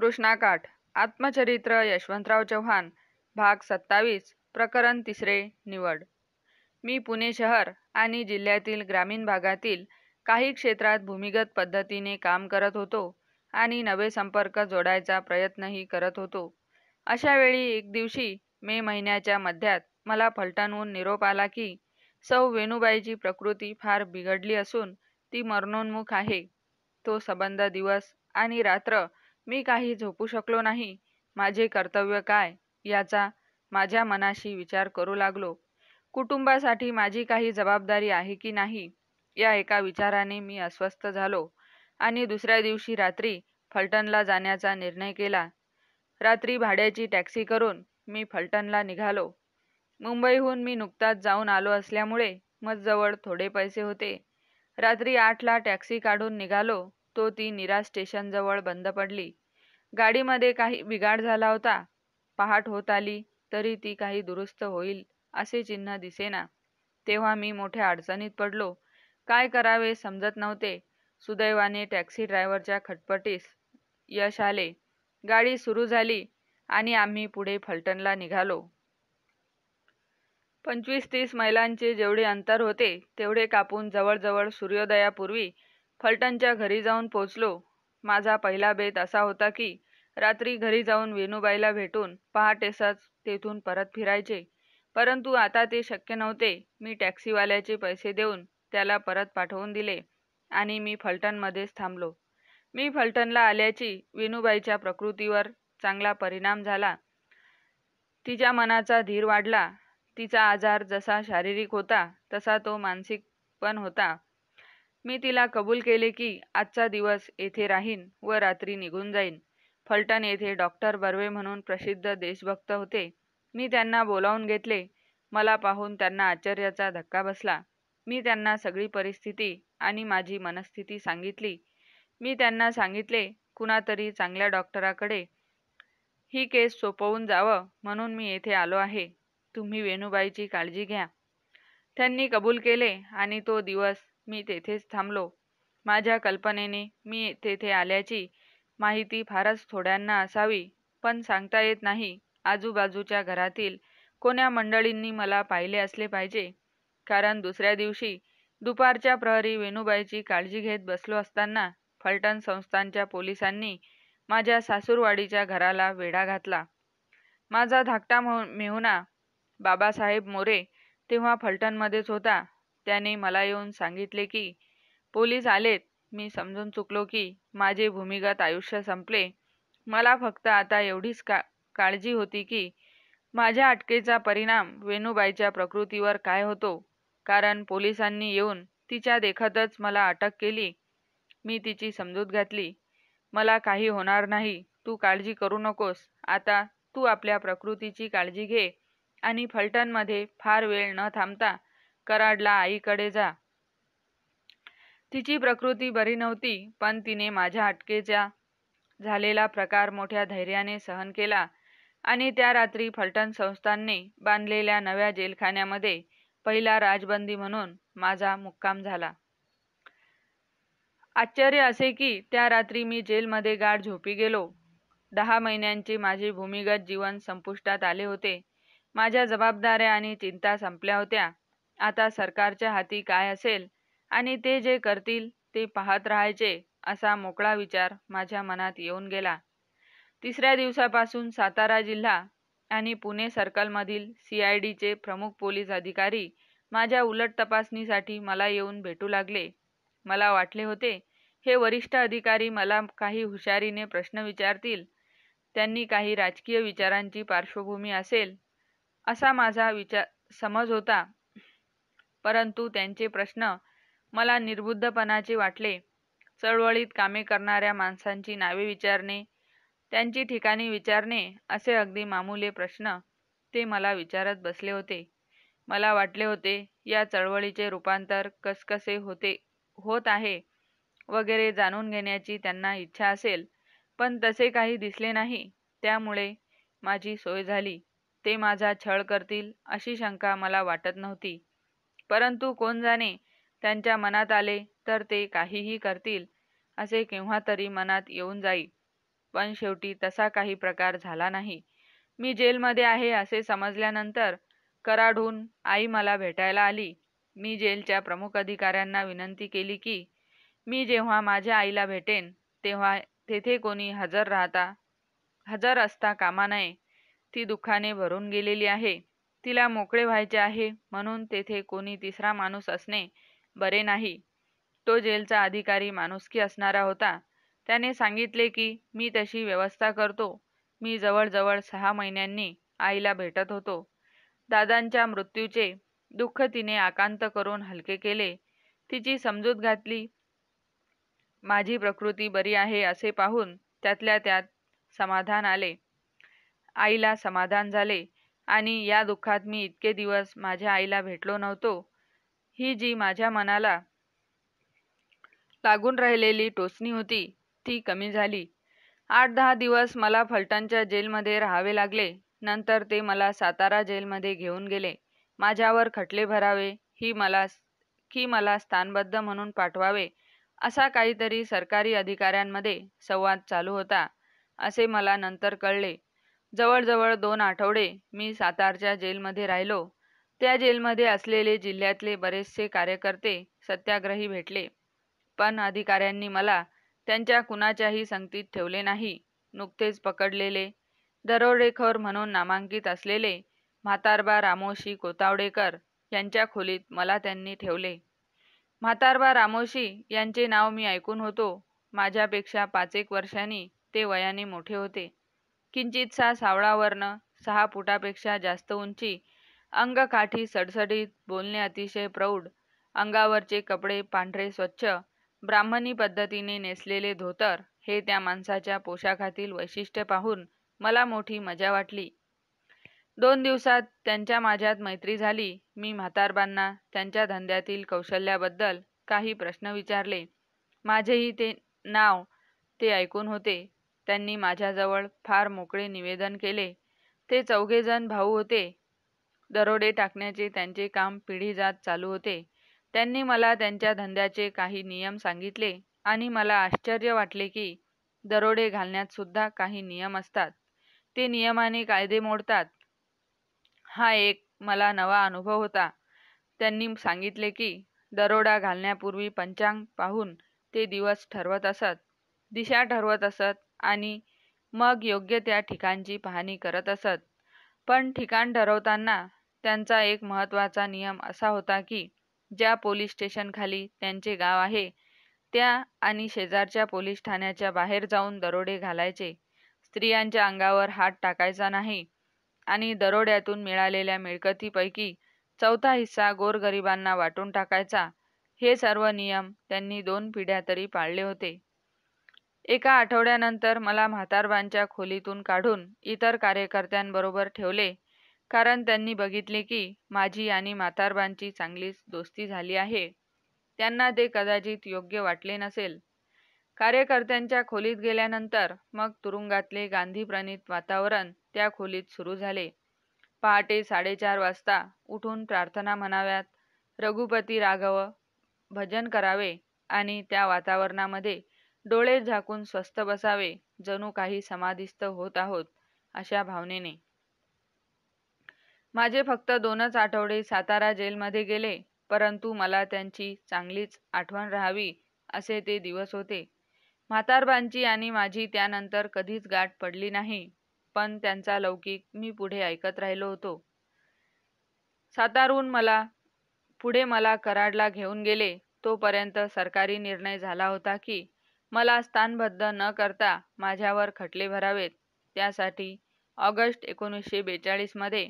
कृष्णाकाठ आत्मचरित्र यशवंतराव चव्हाण भाग सत्तावीस प्रकरण तिसरे निवड मी पुणे शहर आणि जिल्ह्यातील ग्रामीण भागातील काही क्षेत्रात भूमिगत पद्धतीने काम करत होतो आणि नवे संपर्क जोडायचा प्रयत्नही करत होतो अशा वेळी एक दिवशी मे महिन्याच्या मध्यात मला फलटणहून निरोप आला की सौ वेणुबाईची प्रकृती फार बिघडली असून ती मरणोन्मुख आहे तो सबंध दिवस आणि रात्र मी काही झोपू शकलो नाही माझे कर्तव्य काय याचा माझ्या मनाशी विचार करू लागलो कुटुंबासाठी माझी काही जबाबदारी आहे की नाही या एका विचाराने मी अस्वस्थ झालो आणि दुसऱ्या दिवशी रात्री फलटणला जाण्याचा निर्णय केला रात्री भाड्याची टॅक्सी करून मी फलटणला निघालो मुंबईहून मी नुकताच जाऊन आलो असल्यामुळे मजजवळ थोडे पैसे होते रात्री आठला टॅक्सी काढून निघालो तो ती निरा स्टेशनजवळ बंद पडली गाडीमध्ये काही बिघाड झाला होता पहाट होत आली तरी ती काही दुरुस्त होईल असे चिन्ह दिसेना तेव्हा मी मोठ्या अडचणीत पडलो काय करावे समजत नव्हते सुदैवाने टॅक्सी ड्रायव्हरच्या खटपटीस यश आले गाडी सुरू झाली आणि आम्ही पुढे फलटणला निघालो पंचवीस तीस मैलांचे जेवढे अंतर होते तेवढे कापून जवळजवळ सूर्योदयापूर्वी फलटणच्या घरी जाऊन पोचलो माझा पहिला बेत असा होता की रात्री घरी जाऊन वेणूबाईला भेटून पहाटेसच तेथून परत फिरायचे परंतु आता ते शक्य नव्हते मी टॅक्सीवाल्याचे पैसे देऊन त्याला परत पाठवून दिले आणि मी फलटणमध्येच थांबलो मी फलटणला आल्याची विनूबाईच्या प्रकृतीवर चांगला परिणाम झाला तिच्या मनाचा धीर वाढला तिचा आजार जसा शारीरिक होता तसा तो मानसिक पण होता मी तिला कबूल केले की आजचा दिवस येथे राहीन व रात्री निघून जाईन फलटण येथे डॉक्टर बर्वे म्हणून प्रसिद्ध देशभक्त होते मी त्यांना बोलावून घेतले मला पाहून त्यांना आश्चर्याचा धक्का बसला मी त्यांना सगळी परिस्थिती आणि माझी मनस्थिती सांगितली मी त्यांना सांगितले कुणातरी चांगल्या डॉक्टराकडे ही केस सोपवून जावं म्हणून मी येथे आलो आहे तुम्ही वेणूबाईची काळजी घ्या त्यांनी कबूल केले आणि तो दिवस मी तेथेच थांबलो माझ्या कल्पनेने मी तेथे आल्याची माहिती फारच थोड्यांना असावी पण सांगता येत नाही आजूबाजूच्या घरातील कोण्या मंडळींनी मला पाहिले असले पाहिजे कारण दुसऱ्या दिवशी दुपारच्या प्रहरी वेणूबाईची काळजी घेत बसलो असताना फलटण संस्थांच्या पोलिसांनी माझ्या सासूरवाडीच्या घराला वेढा घातला माझा धाकटा मेहुना बाबासाहेब मोरे तेव्हा फलटणमध्येच होता त्याने मला येऊन सांगितले की पोलीस आलेत मी समजून चुकलो की माझे भूमिगत आयुष्य संपले मला फक्त आता एवढीच का काळजी होती की माझ्या अटकेचा परिणाम वेणूबाईच्या प्रकृतीवर काय होतो कारण पोलिसांनी येऊन तिच्या देखतच मला अटक केली मी तिची समजूत घातली मला काही होणार नाही तू काळजी करू नकोस आता तू आपल्या प्रकृतीची काळजी घे आणि फलटणमध्ये फार वेळ न थांबता कराडला आईकडे जा तिची प्रकृती बरी नव्हती पण तिने माझ्या अटकेच्या झालेला प्रकार मोठ्या धैर्याने सहन केला आणि त्या रात्री फलटण संस्थांनी बांधलेल्या नव्या जेलखान्यामध्ये पहिला राजबंदी म्हणून माझा मुक्काम झाला आश्चर्य असे की त्या रात्री मी जेलमध्ये गाढ झोपी गेलो दहा महिन्यांचे माझे भूमिगत जीवन संपुष्टात आले होते माझ्या जबाबदाऱ्या आणि चिंता संपल्या होत्या आता सरकारच्या हाती काय असेल आणि ते जे करतील ते पाहत राहायचे असा मोकळा विचार माझ्या मनात येऊन गेला तिसऱ्या दिवसापासून सातारा जिल्हा आणि पुणे सर्कलमधील सी आय डीचे प्रमुख पोलीस अधिकारी माझ्या उलट तपासणीसाठी मला येऊन भेटू लागले मला वाटले होते हे वरिष्ठ अधिकारी मला काही हुशारीने प्रश्न विचारतील त्यांनी काही राजकीय विचारांची पार्श्वभूमी असेल असा माझा विचार समज होता परंतु त्यांचे प्रश्न मला निर्बुद्धपणाचे वाटले चळवळीत कामे करणाऱ्या माणसांची नावे विचारणे त्यांची ठिकाणी विचारणे असे अगदी मामुले प्रश्न ते मला विचारत बसले होते मला वाटले होते या चळवळीचे रूपांतर कसकसे होते होत आहे वगैरे जाणून घेण्याची त्यांना इच्छा असेल पण तसे काही दिसले नाही त्यामुळे माझी सोय झाली ते माझा छळ करतील अशी शंका मला वाटत नव्हती परंतु कोण जाणे त्यांच्या मनात आले तर ते काहीही करतील असे केव्हा तरी मनात येऊन जाई पण शेवटी तसा काही प्रकार झाला नाही मी जेलमध्ये आहे असे समजल्यानंतर कराडहून आई मला भेटायला आली मी जेलच्या प्रमुख अधिकाऱ्यांना विनंती केली की मी जेव्हा माझ्या आईला भेटेन तेव्हा तेथे कोणी हजर राहता हजर असता कामा नये ती दुःखाने भरून गेलेली आहे तिला मोकळे व्हायचे आहे म्हणून तेथे कोणी तिसरा माणूस असणे बरे नाही तो जेलचा अधिकारी माणुसकी असणारा होता त्याने सांगितले की मी तशी व्यवस्था करतो मी जवळजवळ सहा महिन्यांनी आईला भेटत होतो दादांच्या मृत्यूचे दुःख तिने आकांत करून हलके केले तिची समजूत घातली माझी प्रकृती बरी आहे असे पाहून त्यातल्या त्यात समाधान आले आईला समाधान झाले आणि या दुःखात मी इतके दिवस माझ्या आईला भेटलो नव्हतो ही जी माझ्या मनाला लागून राहिलेली टोचणी होती ती कमी झाली आठ दहा दिवस मला फलटणच्या जेलमध्ये राहावे लागले नंतर ते मला सातारा जेलमध्ये घेऊन गेले माझ्यावर खटले भरावे ही मला की मला स्थानबद्ध म्हणून पाठवावे असा काहीतरी सरकारी अधिकाऱ्यांमध्ये संवाद चालू होता असे मला नंतर कळले जवळजवळ दोन आठवडे मी सातारच्या जेलमध्ये राहिलो. त्या जेलमध्ये असलेले जिल्ह्यातले बरेचसे कार्यकर्ते सत्याग्रही भेटले. पण अधिकाऱ्यांनी मला त्यांच्या कुणाच्याही संगतीत ठेवले नाही. नुकतेच पकडलेले दरोडेखोर म्हणून नामांकित असलेले म्हातारबा रामोशी कोतावडेकर यांच्या खोलीत मला त्यांनी ठेवले. म्हातारबा रामोशी यांचे नाव मी ऐकून होतो. माझ्यापेक्षा पाच एक वर्षांनी ते वयाने मोठे होते. किंचितसा सावळा वर्ण सहा फुटापेक्षा जास्त उंची अंगकाठी सडसडीत बोलणे अतिशय प्रौढ अंगावरचे कपडे पांढरे स्वच्छ ब्राह्मणी पद्धतीने नेसलेले धोतर हे त्या माणसाच्या पोशाखातील वैशिष्ट्य पाहून मला मोठी मजा वाटली दोन दिवसात त्यांच्या माझ्यात मैत्री झाली मी म्हातारबांना त्यांच्या धंद्यातील कौशल्याबद्दल काही प्रश्न विचारले माझेही ते नाव ते ऐकून होते त्यांनी माझ्याजवळ फार मोकळे निवेदन केले ते चौघेजण भाऊ होते दरोडे टाकण्याचे त्यांचे काम पिढी जात चालू होते त्यांनी मला त्यांच्या धंद्याचे काही नियम सांगितले आणि मला आश्चर्य वाटले की दरोडे घालण्यात सुद्धा काही नियम असतात ते नियमाने कायदे मोडतात हा एक मला नवा अनुभव होता त्यांनी सांगितले की दरोडा घालण्यापूर्वी पंचांग पाहून ते दिवस ठरवत असत दिशा ठरवत असत आणि मग योग्य त्या ठिकाणची पाहणी करत असत पण ठिकाण ठरवताना त्यांचा एक महत्त्वाचा नियम असा होता की ज्या पोलीस स्टेशनखाली त्यांचे गाव आहे त्या आणि शेजारच्या पोलीस ठाण्याच्या बाहेर जाऊन दरोडे घालायचे स्त्रियांच्या अंगावर हात टाकायचा नाही आणि दरोड्यातून मिळालेल्या मिळकतीपैकी चौथा हिस्सा गोरगरिबांना वाटून टाकायचा हे सर्व नियम त्यांनी दोन पिढ्या तरी पाळले होते एका आठवड्यानंतर मला म्हातारबांच्या खोलीतून काढून इतर कार्यकर्त्यांबरोबर ठेवले कारण त्यांनी बघितले की माझी आणि म्हातारबांची चांगलीच दोस्ती झाली आहे त्यांना ते कदाचित योग्य वाटले नसेल कार्यकर्त्यांच्या खोलीत गेल्यानंतर मग तुरुंगातले गांधीप्रणित वातावरण त्या खोलीत सुरू झाले पहाटे साडेचार वाजता उठून प्रार्थना म्हणाव्यात रघुपती राघव भजन करावे आणि त्या वातावरणामध्ये डोळे झाकून स्वस्थ बसावे जणू काही समाधीस्त होत आहोत अशा भावनेने माझे फक्त दोनच आठवडे सातारा जेलमध्ये गेले परंतु मला त्यांची चांगलीच आठवण राहावी असे ते दिवस होते म्हातारबांची आणि माझी त्यानंतर कधीच गाठ पडली नाही पण त्यांचा लौकिक मी पुढे ऐकत राहिलो होतो सातारून मला पुढे मला कराडला घेऊन गेले तोपर्यंत सरकारी निर्णय झाला होता की मला स्थानबद्ध न करता माझ्यावर खटले भरावेत त्यासाठी ऑगस्ट एकोणीसशे बेचाळीसमध्ये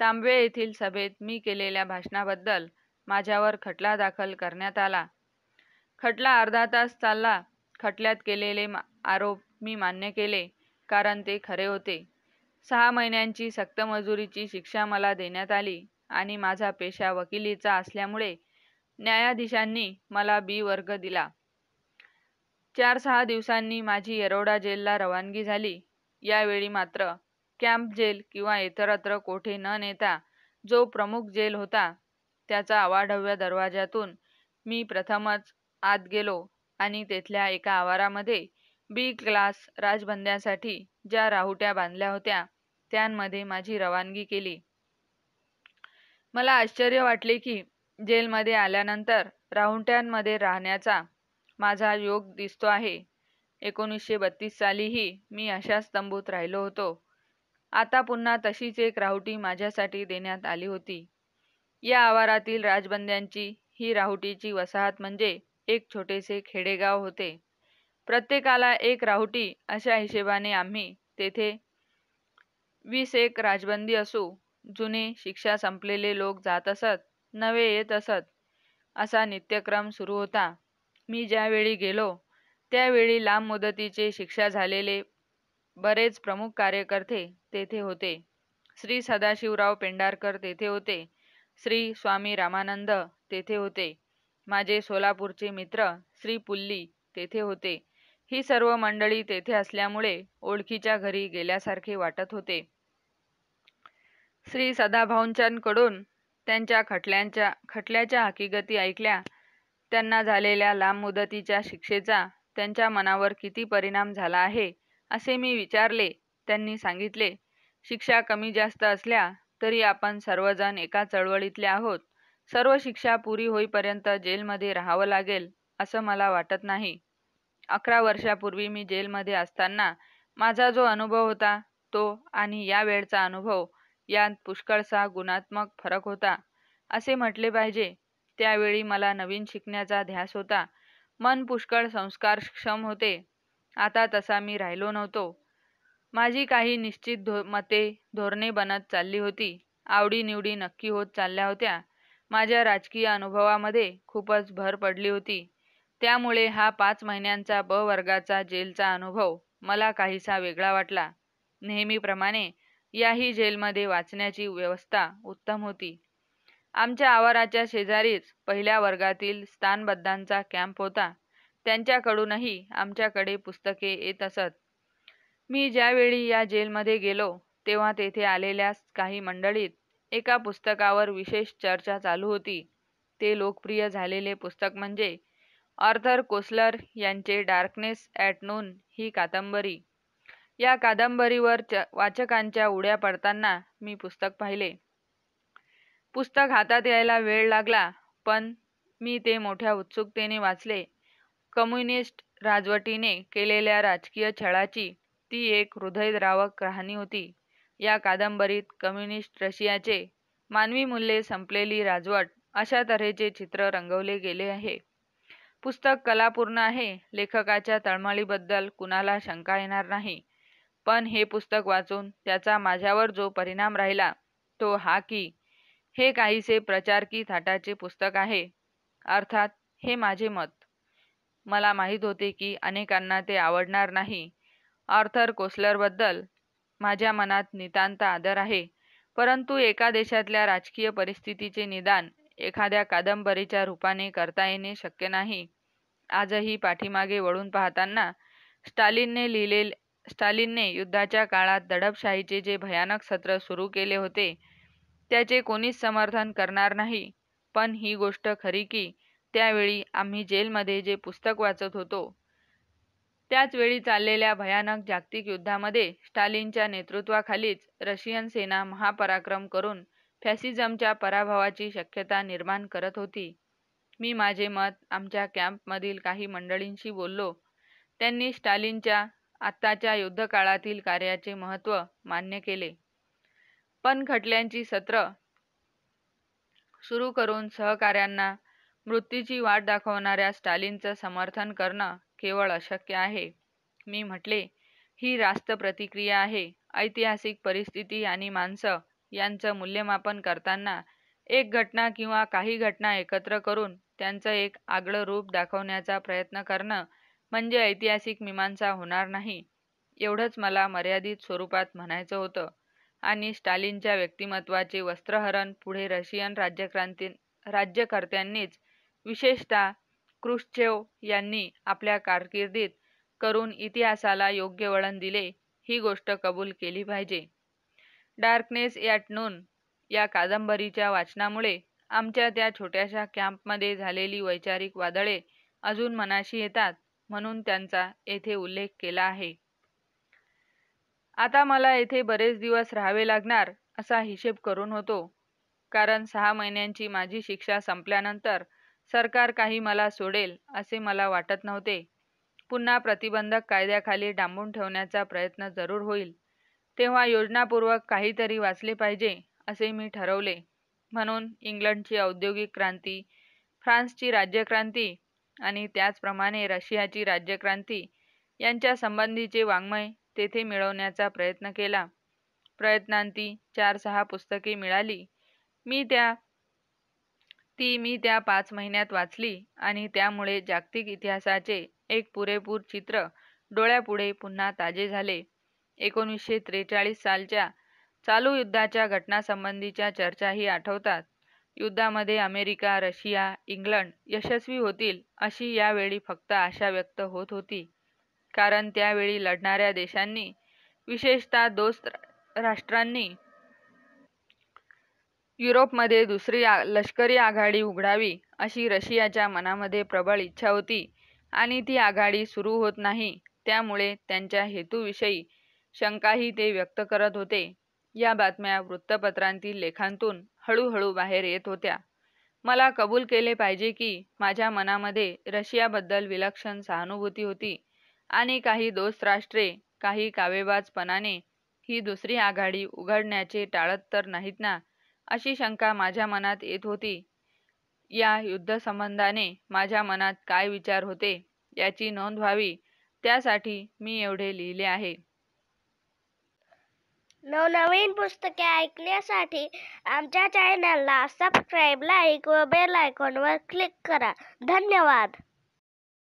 तांबवे येथील सभेत मी केलेल्या भाषणाबद्दल माझ्यावर खटला दाखल करण्यात आला खटला अर्धा तास चालला खटल्यात केलेले आरोप मी मान्य केले कारण ते खरे होते सहा महिन्यांची सक्तमजुरीची शिक्षा मला देण्यात आली आणि माझा पेशा वकिलीचा असल्यामुळे न्यायाधीशांनी मला बी वर्ग दिला चार सहा दिवसांनी माझी येरवडा जेलला रवानगी झाली. यावेळी मात्र कॅम्प जेल किंवा इतरत्र कोठे न नेता जो प्रमुख जेल होता त्याचा अवाढव्य दरवाजातून मी प्रथमच आत गेलो आणि तेथल्या एका आवारामध्ये बी क्लास राजबंद्यासाठी ज्या राहुट्या बांधल्या होत्या त्यांमध्ये माझी रवानगी केली. मला आश्चर्य वाटले की जेलमध्ये आल्यानंतर राहुट्यांमध्ये राहण्याचा माझा योग दिसतो आहे एकोणीसशे बत्तीस सालीही मी अशा स्तंभूत राहिलो होतो आता पुन्हा तशीच एक राहुटी माझ्यासाठी देण्यात आली होती या आवारातील राजबंद्यांची ही राहुटीची वसाहत म्हणजे एक छोटेसे खेडेगाव होते प्रत्येकाला एक राहुटी अशा हिशेबाने आम्ही तेथे वीस एक राजबंदी असू जुने शिक्षा संपलेले लोक जात असत नवे येत असत असा नित्यक्रम सुरू होता मी ज्यावेळी गेलो त्यावेळी लांब मुदतीचे शिक्षा झालेले बरेच प्रमुख कार्यकर्ते तेथे होते श्री सदाशिवराव पेंढारकर तेथे होते श्री स्वामी रामानंद तेथे होते माझे सोलापूरचे मित्र श्री पुल्ली तेथे होते ही सर्व मंडळी तेथे असल्यामुळे ओळखीच्या घरी गेल्यासारखे वाटत होते श्री सदाभाऊंच्याकडून त्यांच्या खटल्यांच्या खटल्याच्या हकीगती ऐकल्या त्यांना झालेल्या लांब मुदतीच्या शिक्षेचा त्यांच्या मनावर किती परिणाम झाला आहे असे मी विचारले त्यांनी सांगितले शिक्षा कमी जास्त असल्या तरी आपण सर्वजण एका चळवळीतले आहोत सर्व शिक्षा पुरी होईपर्यंत जेलमध्ये राहावं लागेल असं मला वाटत नाही अकरा वर्षापूर्वी मी जेलमध्ये असताना माझा जो अनुभव होता तो आणि या वेळचा अनुभव यात पुष्कळसा गुणात्मक फरक होता असे म्हटले पाहिजे त्यावेळी मला नवीन शिकण्याचा ध्यास होता मन पुष्कळ संस्कारक्षम होते आता तसा मी राहिलो नव्हतो माझी काही निश्चित धो मते धोरणे बनत चालली होती आवडीनिवडी नक्की होत चालल्या होत्या माझ्या राजकीय अनुभवामध्ये खूपच भर पडली होती त्यामुळे हा पाच महिन्यांचा ब वर्गाचा जेलचा अनुभव मला काहीसा वेगळा वाटला नेहमीप्रमाणे याही जेलमध्ये वाचण्याची व्यवस्था उत्तम होती आमच्या आवाराच्या शेजारीच पहिल्या वर्गातील स्थानबद्धांचा कॅम्प होता त्यांच्याकडूनही आमच्याकडे पुस्तके येत असत मी ज्यावेळी या जेलमध्ये गेलो तेव्हा तेथे आलेल्या काही मंडळीत एका पुस्तकावर विशेष चर्चा चालू होती ते लोकप्रिय झालेले पुस्तक म्हणजे आर्थर कोसलर यांचे डार्कनेस ॲट नून ही कादंबरी या कादंबरीवर च वाचकांच्या उड्या पडताना मी पुस्तक पाहिले पुस्तक हातात यायला वेळ लागला पण मी ते मोठ्या उत्सुकतेने वाचले. कम्युनिस्ट राजवटीने केलेल्या राजकीय छळाची ती एक हृदयद्रावक कहाणी होती. या कादंबरीत कम्युनिस्ट रशियाचे मानवी मूल्ये संपलेली राजवट अशा तऱ्हेचे चित्र रंगवले गेले आहे. पुस्तक कलापूर्ण आहे. लेखकाच्या तळमळीबद्दल कुणाला शंका येणार नाही. पण हे पुस्तक वाचून त्याचा माझ्यावर जो परिणाम राहिला तो हा की हे काहीसे प्रचार की थाटाचे पुस्तक आहे अर्थात हे माझे मत मला माहीत होते की अनेकांना ते आवडणार नाही आर्थर कोसलरबद्दल माझ्या मनात नितांत आदर आहे परंतु एका देशातल्या राजकीय परिस्थितीचे निदान एखाद्या कादंबरीच्या रूपाने करता येणे शक्य नाही आजही पाठीमागे वळून पाहताना स्टालिनने लिहिले स्टालिनने युद्धाच्या काळात दडपशाहीचे जे भयानक सत्र सुरू केले होते त्याचे कोणीच समर्थन करणार नाही पण ही गोष्ट खरी की त्यावेळी आम्ही जेलमध्ये जे पुस्तक वाचत होतो त्याच वेळी चाललेल्या भयानक जागतिक युद्धामध्ये स्टालिनच्या नेतृत्वाखालीच रशियन सेना महापराक्रम करून फॅसिझमच्या पराभवाची शक्यता निर्माण करत होती मी माझे मत आमच्या कॅम्पमधील काही मंडळींशी बोललो त्यांनी स्टालिनच्या आत्ताच्या युद्धकाळातील कार्याचे महत्त्व मान्य केले पण खटल्यांची सत्र सुरू करून सहकाऱ्यांना मृत्यूची वाट दाखवणाऱ्या स्टालिनचं समर्थन करणं केवळ अशक्य आहे. मी म्हटले, ही रास्त प्रतिक्रिया आहे. ऐतिहासिक परिस्थिती आणि माणसं यांचं मूल्यमापन करताना एक घटना किंवा काही घटना एकत्र करून त्यांचं एक आगळं रूप दाखवण्याचा प्रयत्न करणं म्हणजे ऐतिहासिक मीमांसा होणार नाही, एवढंच मला मर्यादित स्वरूपात म्हणायचं होतं. आणि स्टालिनच्या व्यक्तिमत्त्वाचे वस्त्रहरण पुढे रशियन राज्यक्रांती राज्यकर्त्यांनीच विशेषतः क्रुश्चेव यांनी आपल्या कारकिर्दीत करून इतिहासाला योग्य वळण दिले ही गोष्ट कबूल केली पाहिजे. डार्कनेस ॲट या कादंबरीच्या वाचनामुळे आमच्या त्या छोट्याशा कॅम्पमध्ये झालेली वैचारिक वादळे अजून मनाशी येतात म्हणून त्यांचा येथे उल्लेख केला आहे. आता मला येथे बरेच दिवस राहावे लागणार असा हिशेब करून होतो कारण सहा महिन्यांची माझी शिक्षा संपल्यानंतर सरकार काही मला सोडेल असे मला वाटत नव्हते पुन्हा प्रतिबंधक कायद्याखाली डांबून ठेवण्याचा प्रयत्न जरूर होईल तेव्हा योजनापूर्वक काहीतरी वाचले पाहिजे असे मी ठरवले म्हणून इंग्लंडची औद्योगिक क्रांती फ्रान्सची राज्यक्रांती आणि त्याचप्रमाणे रशियाची राज्यक्रांती यांच्या संबंधीचे वाङ्मय तेथे मिळवण्याचा प्रयत्न केला प्रयत्नांती चार सहा पुस्तके मिळाली मी त्या ती मी त्या पाच महिन्यात वाचली आणि त्यामुळे जागतिक इतिहासाचे एक पुरेपूर चित्र डोळ्यापुढे पुन्हा ताजे झाले एकोणीसशे त्रेचाळीस सालच्या चालू युद्धाच्या घटनासंबंधीच्या चर्चाही आठवतात युद्धामध्ये अमेरिका रशिया इंग्लंड यशस्वी होतील अशी यावेळी फक्त आशा व्यक्त होत होती कारण त्यावेळी लढणाऱ्या देशांनी विशेषतः दोस्त राष्ट्रांनी युरोपमध्ये दुसरी आ लष्करी आघाडी उघडावी अशी रशियाच्या मनामध्ये प्रबळ इच्छा होती आणि ती आघाडी सुरू होत नाही त्यामुळे त्यांच्या हेतूविषयी शंकाही ते व्यक्त करत होते या बातम्या वृत्तपत्रांतील लेखांतून हळूहळू बाहेर येत होत्या मला कबूल केले पाहिजे की माझ्या मनामध्ये रशियाबद्दल विलक्षण सहानुभूती होती आणि काही दोस्त राष्ट्रे काही कावेबाजपणाने ही दुसरी आघाडी उघडण्याचे टाळत तर नाहीत ना अशी शंका माझ्या मनात येत होती या युद्धसंबंधाने माझ्या मनात काय विचार होते याची नोंद व्हावी त्यासाठी मी एवढे लिहिले आहे नवनवीन पुस्तके ऐकण्यासाठी आमच्या चॅनलला सबस्क्राईब लाईक व बेल आयकॉनवर क्लिक करा धन्यवाद